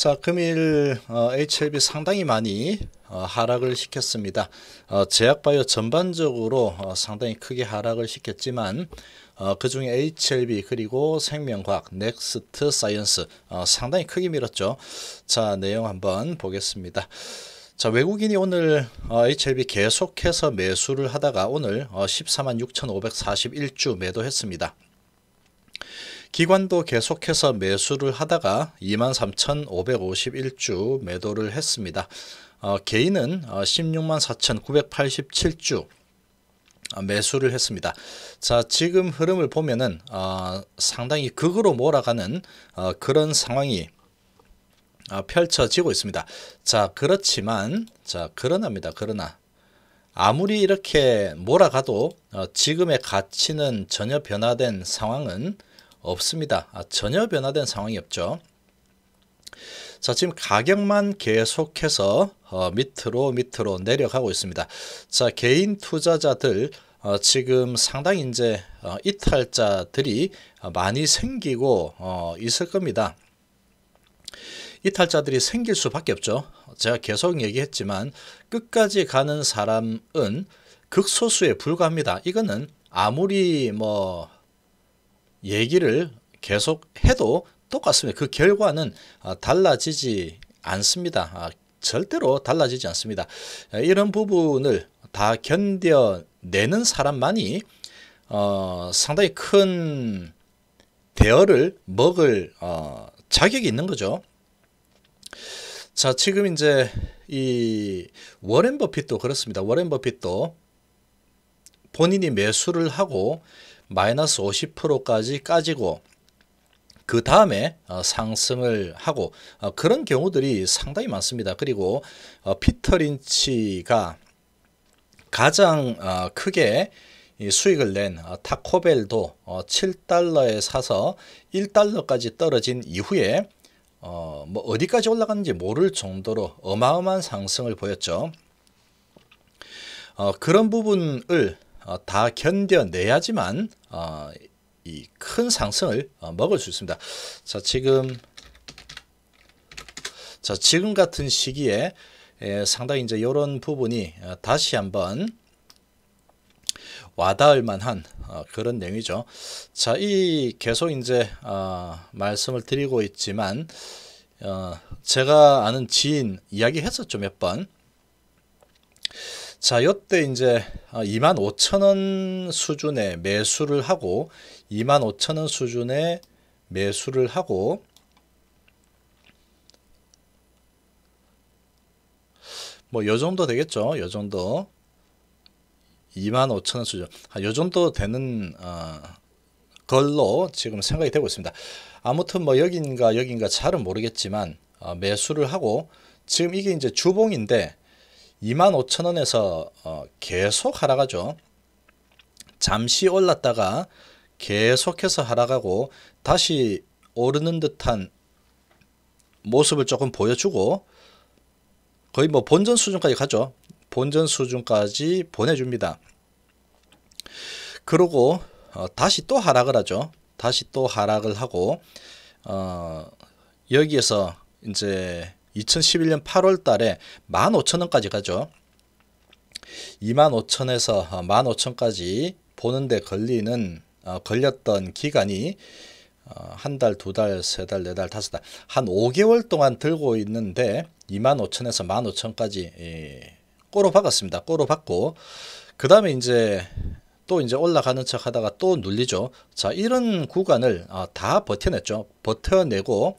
자, 금일 어, HLB 상당히 많이 어, 하락을 시켰습니다. 어, 제약바이오 전반적으로 어, 상당히 크게 하락을 시켰지만 어, 그 중에 HLB 그리고 생명과학, 넥스트 사이언스 어, 상당히 크게 밀었죠. 자, 내용 한번 보겠습니다. 자 외국인이 오늘 어, HLB 계속해서 매수를 하다가 오늘 어, 14만 6,541주 매도했습니다. 기관도 계속해서 매수를 하다가 23,551주 매도를 했습니다. 어, 개인은 164,987주 어, 어, 매수를 했습니다. 자, 지금 흐름을 보면은 어, 상당히 극으로 몰아가는 어, 그런 상황이 어, 펼쳐지고 있습니다. 자, 그렇지만 자, 그러나입니다. 그러나 아무리 이렇게 몰아가도 어, 지금의 가치는 전혀 변화된 상황은 없습니다. 아, 전혀 변화된 상황이 없죠. 자 지금 가격만 계속해서 어, 밑으로 밑으로 내려가고 있습니다. 자 개인 투자자들 어, 지금 상당히 이제 어, 이탈자들이 어, 많이 생기고 어, 있을 겁니다. 이탈자들이 생길 수밖에 없죠. 제가 계속 얘기했지만 끝까지 가는 사람은 극소수에 불과합니다. 이거는 아무리 뭐 얘기를 계속 해도 똑같습니다. 그 결과는 아, 달라지지 않습니다. 아, 절대로 달라지지 않습니다. 아, 이런 부분을 다 견뎌내는 사람만이 어, 상당히 큰 대어를 먹을 어, 자격이 있는 거죠. 자, 지금 이제 이 워렌 버핏도 그렇습니다. 워렌 버핏도 본인이 매수를 하고 마이너스 50%까지 까지고 그 다음에 어, 상승을 하고 어, 그런 경우들이 상당히 많습니다. 그리고 어, 피터린치가 가장 크게 수익을 낸 타코벨도 7달러에 사서 1달러까지 떨어진 이후에 어, 뭐 어디까지 올라갔는지 모를 정도로 어마어마한 상승을 보였죠. 그런 부분을 어, 다 견뎌내야지만 어, 이큰 상승을 어, 먹을 수 있습니다. 자 지금 자 지금 같은 시기에 예, 상당히 이제 이런 부분이 다시 한번 와닿을 만한 그런 내용이죠. 자, 이 계속 이제 말씀을 드리고 있지만 제가 아는 지인 이야기했었죠 몇 번. 자, 요때 이제 25,000원 아, 수준의 매수를 하고 25,000원 수준의 매수를 하고 뭐 요정도 되겠죠. 요정도 25,000원 수준. 아, 요정도 되는 어, 걸로 지금 생각이 되고 있습니다. 아무튼 뭐 여긴가 여긴가 잘은 모르겠지만 어, 매수를 하고 지금 이게 이제 주봉인데 25,000원에서 어, 계속 하락하죠. 잠시 올랐다가 계속해서 하락하고 다시 오르는 듯한 모습을 조금 보여주고 거의 뭐 본전 수준까지 가죠. 본전 수준까지 보내줍니다. 그러고 어, 다시 또 하락을 하죠. 다시 또 하락을 하고 어, 여기에서 이제 2011년 8월 달에 15,000원까지 가죠. 25,000에서 15,000까지 어, 보는데 걸리는 어, 걸렸던 기간이 어, 한 달, 두 달, 세 달, 네 달, 다섯 달, 한 5개월 동안 들고 있는데 25,000에서 15,000까지 예, 꼬로 박았습니다. 꼬로 박고 그 다음에 이제 또 이제 올라가는 척 하다가 또 눌리죠. 자, 이런 구간을 어, 다 버텨냈죠. 버텨내고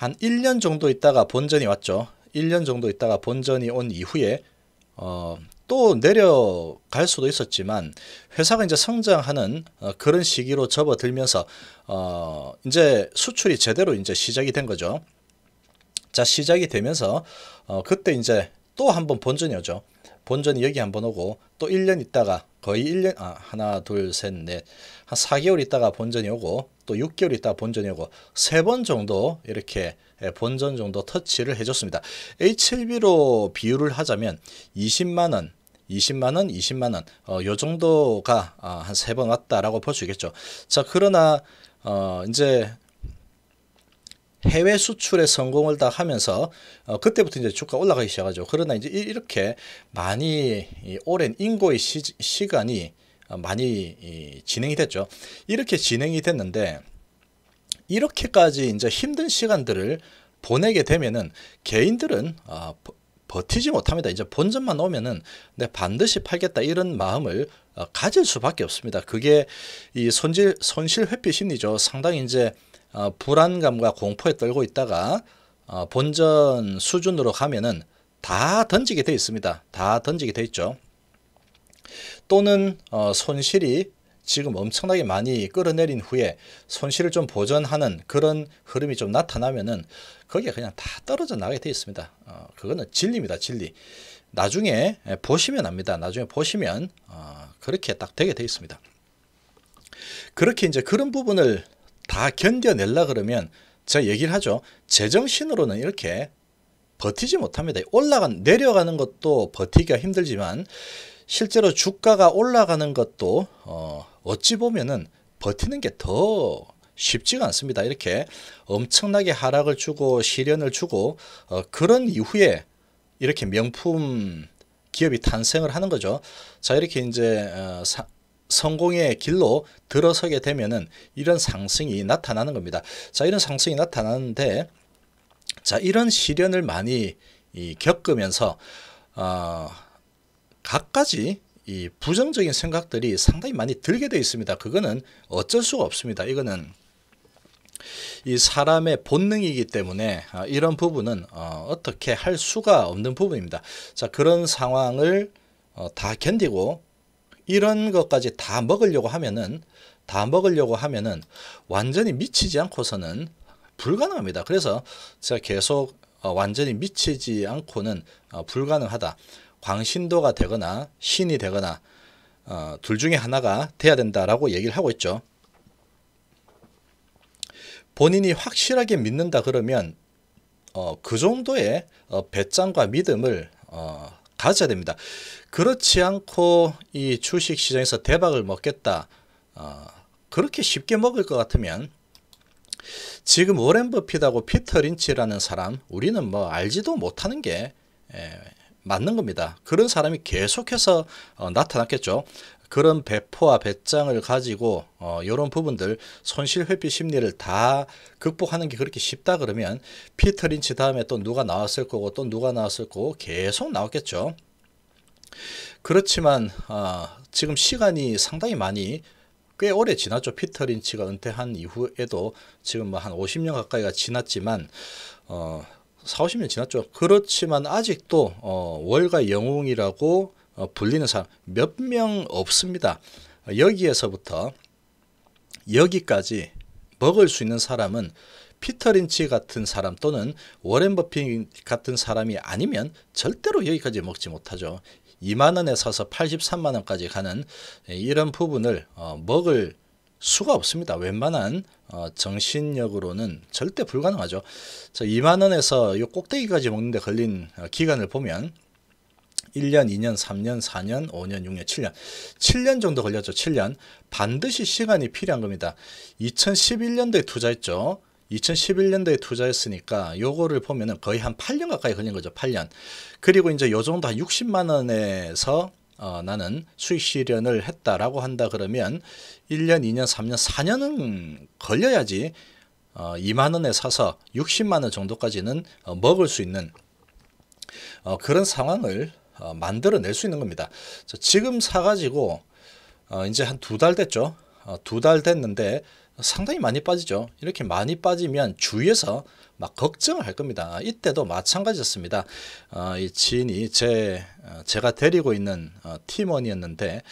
한 1년 정도 있다가 본전이 왔죠. 1년 정도 있다가 본전이 온 이후에 어, 또 내려갈 수도 있었지만 회사가 이제 성장하는 어, 그런 시기로 접어들면서 어, 이제 수출이 제대로 이제 시작이 된 거죠. 자 시작이 되면서 어, 그때 이제 또 한번 본전이 오죠. 본전이 여기 한번 오고 또 1년 있다가 거의 1년 아, 하나 둘 셋 넷한 4개월 있다가 본전이 오고 또 6개월 있다가 본전이 오고 세 번 정도 이렇게 예, 본전 정도 터치를 해줬습니다. HLB로 비유를 하자면 20만 원 20만 원, 20만 원, 어, 요 정도가 어, 아, 한세 번 왔다라고 볼 수 있겠죠. 자, 그러나 어, 이제 해외 수출에 성공을 다 하면서 어, 그때부터 이제 주가 올라가기 시작하죠. 그러나 이제 이렇게 많이 이 오랜 인고의 시, 간이 어, 많이 이, 진행이 됐죠. 이렇게 진행이 됐는데 이렇게까지 이제 힘든 시간들을 보내게 되면은 개인들은 어, 버티지 못합니다. 이제 본전만 오면은 내 네, 반드시 팔겠다 이런 마음을 어, 가질 수밖에 없습니다. 그게 이 손질 손실 회피 심리죠. 상당히 이제 어, 불안감과 공포에 떨고 있다가 어, 본전 수준으로 가면은 다 던지게 되어 있습니다. 다 던지게 되어 있죠. 또는 어, 손실이 지금 엄청나게 많이 끌어내린 후에 손실을 좀 보전하는 그런 흐름이 좀 나타나면은 거기에 그냥 다 떨어져 나가게 되어 있습니다. 그거는 진리입니다. 진리. 나중에 예, 보시면 압니다. 나중에 보시면 그렇게 딱 되게 돼 있습니다. 그렇게 이제 그런 부분을 다 견뎌낼라 그러면 제가 얘기를 하죠. 제정신으로는 이렇게 버티지 못합니다. 올라간 내려가는 것도 버티기가 힘들지만 실제로 주가가 올라가는 것도 어, 어찌 보면은 버티는 게 더 쉽지가 않습니다. 이렇게 엄청나게 하락을 주고 시련을 주고 어, 그런 이후에 이렇게 명품 기업이 탄생을 하는 거죠. 자 이렇게 이제 어, 성공의 길로 들어서게 되면은 이런 상승이 나타나는 겁니다. 자, 이런 상승이 나타나는데 자, 이런 시련을 많이 이, 겪으면서 어, 각가지 이 부정적인 생각들이 상당히 많이 들게 되어 있습니다. 그거는 어쩔 수가 없습니다. 이거는 이 사람의 본능이기 때문에 아, 이런 부분은 어, 떻게할 수가 없는 부분입니다. 자, 그런 상황을 어, 다 견디고 이런 것까지 다 먹으려고 하면은 다 먹으려고 하면은 완전히 미치지 않고서는 불가능합니다. 그래서 제가 계속 어, 완전히 미치지 않고는 어, 불가능하다. 광신도가 되거나 신이 되거나 어, 둘 중에 하나가 돼야 된다라고 얘기를 하고 있죠. 본인이 확실하게 믿는다 그러면 그 정도의 배짱과 믿음을 가져야 됩니다. 그렇지 않고 이 주식시장에서 대박을 먹겠다. 어, 그렇게 쉽게 먹을 것 같으면 지금 워렌 버핏하고 피터 린치라는 사람 우리는 뭐 알지도 못하는 게 에, 맞는 겁니다. 그런 사람이 계속해서 어, 나타났겠죠. 그런 배포와 배짱을 가지고 어, 이런 부분들 손실 회피 심리를 다 극복하는 게 그렇게 쉽다 그러면 피터 린치 다음에 또 누가 나왔을 거고 또 누가 나왔을 거고 계속 나왔겠죠. 그렇지만 어, 지금 시간이 상당히 많이 꽤 오래 지났죠. 피터 린치가 은퇴한 이후에도 지금 뭐 한 50년 가까이가 지났지만 어, 4, 50년 지났죠. 그렇지만 아직도 어, 월가 영웅이라고 어, 불리는 사람 몇 명 없습니다. 여기에서부터 여기까지 먹을 수 있는 사람은 피터 린치 같은 사람 또는 워렌 버핏 같은 사람이 아니면 절대로 여기까지 먹지 못하죠. 2만 원에 사서 83만 원까지 가는 이런 부분을 어, 먹을 수가 없습니다. 웬만한 어, 정신력으로는 절대 불가능하죠. 2만 원에서 이 꼭대기까지 먹는데 걸린 기간을 보면 1년, 2년, 3년, 4년, 5년, 6년, 7년. 7년 정도 걸렸죠. 7년. 반드시 시간이 필요한 겁니다. 2011년도에 투자했죠. 2011년도에 투자했으니까 요거를 보면은 거의 한 8년 가까이 걸린 거죠. 8년. 그리고 이제 요 정도 한 60만 원에서 어, 나는 수익 실현을 했다라고 한다 그러면 1년, 2년, 3년, 4년은 걸려야지 어, 2만 원에 사서 60만 원 정도까지는 어, 먹을 수 있는 어, 그런 상황을 어, 만들어낼 수 있는 겁니다. 자, 지금 사가지고 어, 이제 한 두 달 됐죠. 어, 두달 됐는데 상당히 많이 빠지죠. 이렇게 많이 빠지면 주위에서 막 걱정을 할 겁니다. 이때도 마찬가지였습니다. 어, 이 지인이 제 어, 제가 데리고 있는 어, 팀원이었는데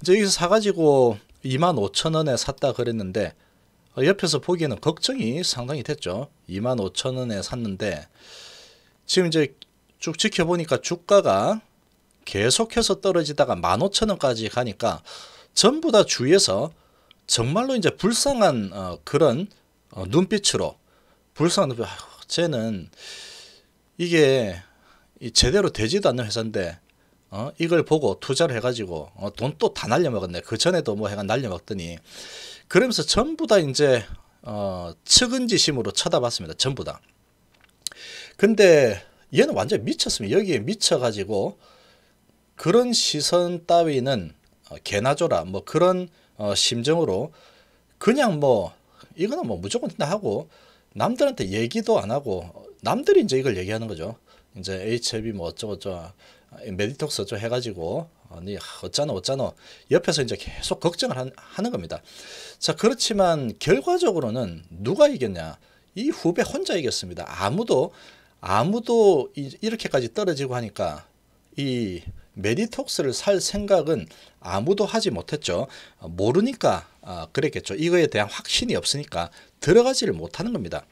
이제 여기서 사가지고 25,000원에 샀다 그랬는데 어, 옆에서 보기에는 걱정이 상당히 됐죠. 25,000원에 샀는데 지금 이제 쭉 지켜보니까 주가가 계속해서 떨어지다가 15,000원까지 가니까 전부 다 주위에서 정말로 이제 불쌍한 어, 그런 어, 눈빛으로 불쌍한 눈빛, 아휴, 쟤는 이게 제대로 되지도 않는 회사인데 어, 이걸 보고 투자를 해가지고 어, 돈또 다 날려먹었네. 그 전에도 뭐 해가 날려먹더니 그러면서 전부 다 이제 어, 측은지심으로 쳐다봤습니다. 전부 다. 근데 얘는 완전 히 미쳤습니다. 여기에 미쳐가지고 그런 시선 따위는 어, 개나조라 뭐 그런 어, 심정으로 그냥 뭐 이거는 뭐 무조건 된다 하고 남들한테 얘기도 안 하고 어, 남들이 이제 이걸 얘기하는 거죠. 이제 HIV 뭐 어쩌고저 메디톡스 아, 저 해가지고 아니 어, 어쩌노 어쩌노 옆에서 이제 계속 걱정을 한, 하는 겁니다. 자 그렇지만 결과적으로는 누가 이겼냐? 이 후배 혼자 이겼습니다. 아무도 아무도 이렇게까지 떨어지고 하니까 이 메디톡스를 살 생각은 아무도 하지 못했죠. 어, 모르니까 어, 그랬겠죠. 이거에 대한 확신이 없으니까 들어가지를 못하는 겁니다.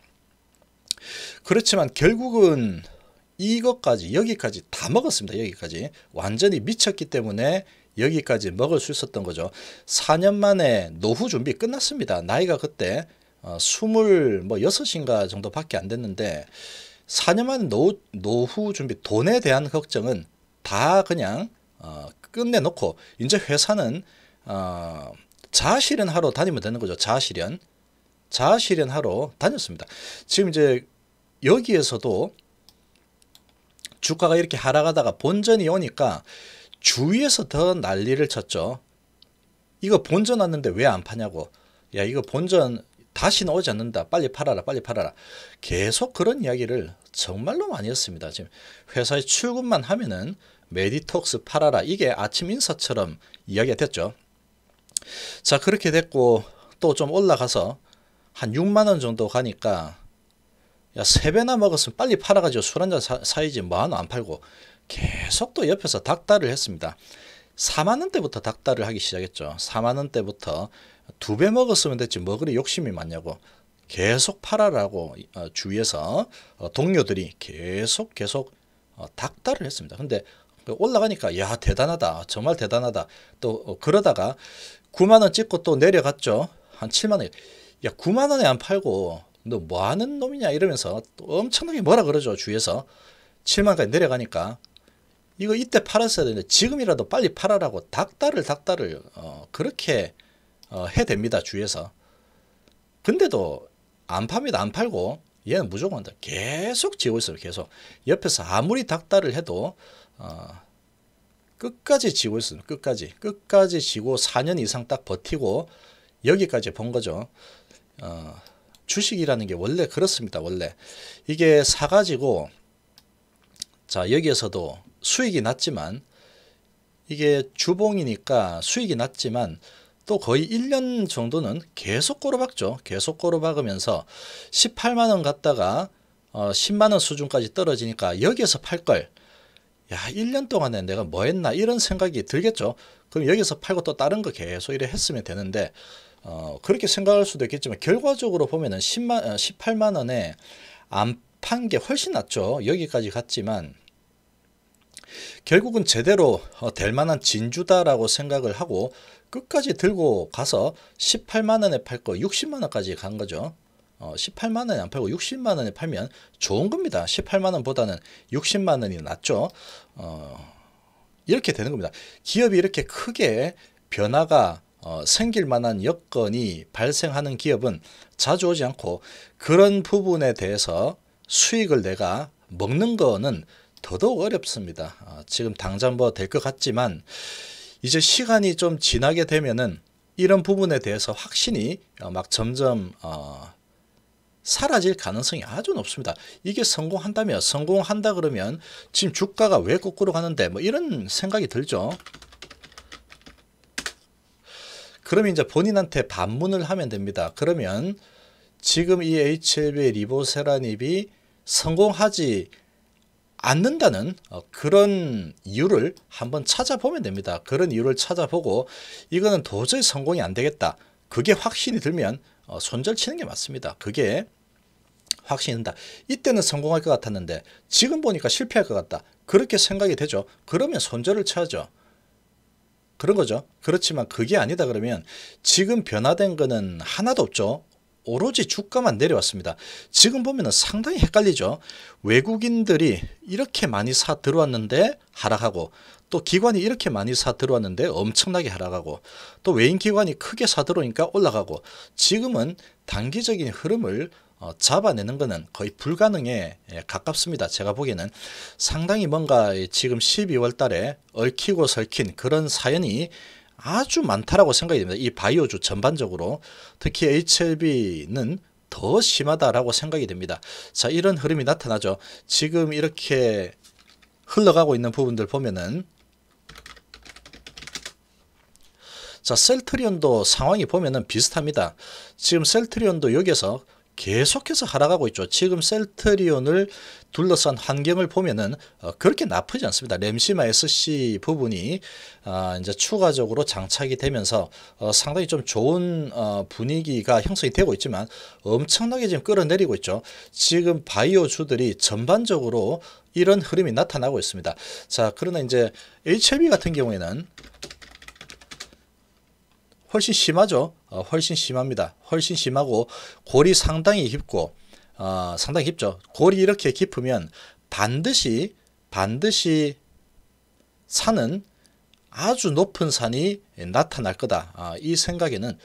그렇지만 결국은 이것까지 여기까지 다 먹었습니다. 여기까지 완전히 미쳤기 때문에 여기까지 먹을 수 있었던 거죠. 4년 만에 노후 준비 끝났습니다. 나이가 그때 26인가 어, 뭐 정도밖에 안 됐는데 4년 만 노후, 노후 준비 돈에 대한 걱정은 다 그냥 어, 끝내놓고 이제 회사는 어, 자아실현하러 다니면 되는 거죠. 자아실현. 자아실현하러 다녔습니다. 지금 이제 여기에서도 주가가 이렇게 하락하다가 본전이 오니까 주위에서 더 난리를 쳤죠. 이거 본전 왔는데 왜 안 파냐고. 야 이거 본전 다시는 오지 않는다. 빨리 팔아라. 빨리 팔아라. 계속 그런 이야기를 정말로 많이 했습니다. 지금 회사에 출근만 하면은 메디톡스 팔아라. 이게 아침 인사처럼 이야기가 됐죠. 자, 그렇게 됐고 또 좀 올라가서 한 6만 원 정도 가니까 야, 세 배나 먹었으면 빨리 팔아 가지고 술 한 잔 사이지 뭐하안 팔고 계속 또 옆에서 닥달을 했습니다. 4만 원대부터 닥달을 하기 시작했죠. 4만 원대부터 두배 먹었으면 됐지 뭐 그리 욕심이 많냐고 계속 팔아라고 어, 주위에서 어, 동료들이 계속 계속 어, 닥달을 했습니다. 근데 올라가니까 야 대단하다 정말 대단하다 또 그러다가 9만원 찍고 또 내려갔죠 한 7만원 야 9만원에 안 팔고 너 뭐하는 놈이냐 이러면서 엄청나게 뭐라 그러죠 주위에서 7만까지 원 내려가니까 이거 이때 팔았어야 되는데 지금이라도 빨리 팔아라고 닥달을 닥달을 어, 그렇게 어, 해댑니다 주위에서. 근데도 안 팝니다 안 팔고 얘는 무조건 한다. 계속 지고 있어요 계속 옆에서 아무리 닥달을 해도 어, 끝까지 지고 있어요 끝까지 끝까지 지고 4년 이상 딱 버티고 여기까지 본 거죠. 어, 주식이라는 게 원래 그렇습니다 원래 이게 사가지고 자 여기에서도 수익이 났지만 이게 주봉이니까 수익이 났지만 또 거의 1년 정도는 계속 꼬르박죠. 계속 꼬르박으면서 18만원 갔다가 어, 10만원 수준까지 떨어지니까 여기에서 팔걸 야 1년 동안에 내가 뭐 했나 이런 생각이 들겠죠. 그럼 여기서 팔고 또 다른 거 계속 이래 했으면 되는데 어, 그렇게 생각할 수도 있겠지만 결과적으로 보면은 만 18만 어, 원에 안 판 게 훨씬 낫죠. 여기까지 갔지만 결국은 제대로 어, 될 만한 진주다라고 생각을 하고 끝까지 들고 가서 18만원에 팔거 60만원까지 간 거죠. 18만원에 어, 안 팔고 60만원에 팔면 좋은 겁니다. 18만원보다는 60만원이 낫죠. 어, 이렇게 되는 겁니다. 기업이 이렇게 크게 변화가 어, 생길 만한 여건이 발생하는 기업은 자주 오지 않고 그런 부분에 대해서 수익을 내가 먹는 거는 더더욱 어렵습니다. 어, 지금 당장 뭐될것 같지만 이제 시간이 좀 지나게 되면은 이런 부분에 대해서 확신이 어, 막 점점 어, 사라질 가능성이 아주 높습니다. 이게 성공한다면 성공한다 그러면 지금 주가가 왜 거꾸로 가는데 뭐 이런 생각이 들죠. 그러면 이제 본인한테 반문을 하면 됩니다. 그러면 지금 이 HLB 리보세라닙이 성공하지 않는다는 어, 그런 이유를 한번 찾아보면 됩니다. 그런 이유를 찾아보고 이거는 도저히 성공이 안 되겠다. 그게 확신이 들면 어, 손절치는 게 맞습니다. 그게 확신이 든다. 이때는 성공할 것 같았는데 지금 보니까 실패할 것 같다. 그렇게 생각이 되죠. 그러면 손절을 쳐야죠. 그런 거죠. 그렇지만 그게 아니다 그러면 지금 변화된 거는 하나도 없죠. 오로지 주가만 내려왔습니다. 지금 보면 상당히 헷갈리죠. 외국인들이 이렇게 많이 사 들어왔는데 하락하고 또 기관이 이렇게 많이 사 들어왔는데 엄청나게 하락하고 또 외인 기관이 크게 사 들어오니까 올라가고 지금은 단기적인 흐름을 어, 잡아내는 것은 거의 불가능에 예, 가깝습니다. 제가 보기에는 상당히 뭔가 지금 12월 달에 얽히고 설킨 그런 사연이 아주 많다라고 생각이 됩니다. 이 바이오주 전반적으로 특히 HLB는 더 심하다라고 생각이 됩니다. 자 이런 흐름이 나타나죠. 지금 이렇게 흘러가고 있는 부분들 보면은 자 셀트리온도 상황이 보면은 비슷합니다. 지금 셀트리온도 여기서 계속해서 하락하고 있죠. 지금 셀트리온을 둘러싼 환경을 보면은 어, 그렇게 나쁘지 않습니다. 램시마 SC 부분이 아, 이제 추가적으로 장착이 되면서 어, 상당히 좀 좋은 어, 분위기가 형성이 되고 있지만 엄청나게 지금 끌어내리고 있죠. 지금 바이오 주들이 전반적으로 이런 흐름이 나타나고 있습니다. 자, 그러나 이제 HLB 같은 경우에는 훨씬 심하죠. 어, 훨씬 심합니다. 훨씬 심하고 골이 상당히 깊고 어, 상당히 깊죠. 골이 이렇게 깊으면 반드시 반드시 산은 아주 높은 산이 나타날 거다. 아, 이 생각에는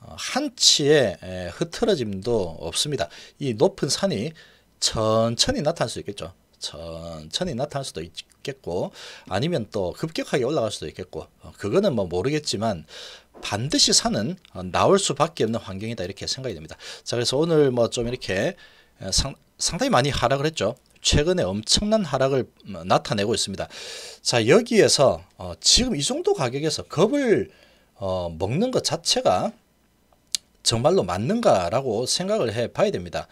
어, 한 치의 흐트러짐도 없습니다. 이 높은 산이 천천히 나타날 수 있겠죠. 천천히 나타날 수도 있겠고 아니면 또 급격하게 올라갈 수도 있겠고 그거는 뭐 모르겠지만 반드시 사는 어, 나올 수밖에 없는 환경이다 이렇게 생각이 됩니다. 자 그래서 오늘 뭐 좀 이렇게 어, 상, 상당히 많이 하락을 했죠. 최근에 엄청난 하락을 음, 나타내고 있습니다. 자 여기에서 어, 지금 이 정도 가격에서 겁을 어, 먹는 것 자체가 정말로 맞는가라고 생각을 해 봐야 됩니다.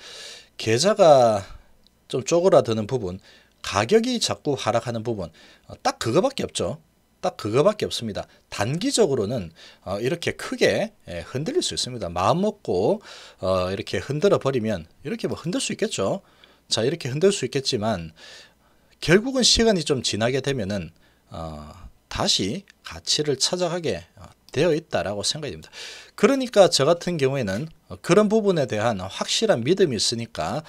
계좌가 좀 쪼그라드는 부분, 가격이 자꾸 하락하는 부분, 어, 딱 그거밖에 없죠. 딱 그거밖에 없습니다. 단기적으로는 어, 이렇게 크게 예, 흔들릴 수 있습니다. 마음 먹고 어, 이렇게 흔들어 버리면 이렇게 뭐 흔들 수 있겠죠. 자 이렇게 흔들 수 있겠지만 결국은 시간이 좀 지나게 되면은 어, 다시 가치를 찾아가게 되어 있다라고 생각이 됩니다. 그러니까 저 같은 경우에는 그런 부분에 대한 확실한 믿음이 있으니까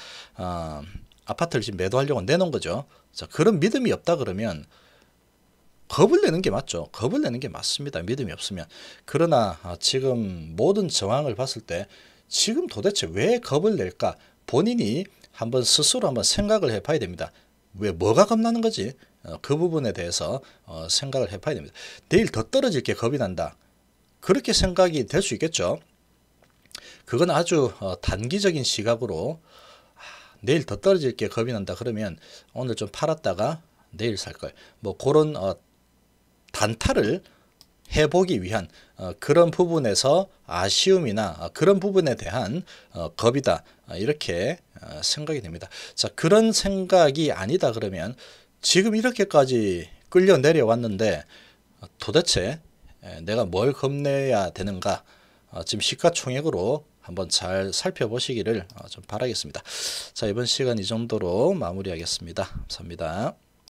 아파트를 지금 매도하려고 내놓은 거죠. 자 그런 믿음이 없다 그러면 겁을 내는 게 맞죠. 겁을 내는 게 맞습니다. 믿음이 없으면. 그러나 아, 지금 모든 정황을 봤을 때 지금 도대체 왜 겁을 낼까? 본인이 한번 스스로 한번 생각을 해봐야 됩니다. 왜 뭐가 겁나는 거지? 어, 그 부분에 대해서 어, 생각을 해봐야 됩니다. 내일 더 떨어질 게 겁이 난다. 그렇게 생각이 될 수 있겠죠. 그건 아주 어, 단기적인 시각으로 아, 내일 더 떨어질 게 겁이 난다 그러면 오늘 좀 팔았다가 내일 살 걸. 뭐 그런 단타를 해보기 위한 어, 그런 부분에서 아쉬움이나 어, 그런 부분에 대한 어, 겁이다 이렇게 생각이 됩니다. 자 그런 생각이 아니다 그러면 지금 이렇게까지 끌려 내려왔는데 도대체 내가 뭘 겁내야 되는가 지금 시가총액으로 한번 잘 살펴보시기를 좀 바라겠습니다. 자 이번 시간 이 정도로 마무리하겠습니다. 감사합니다.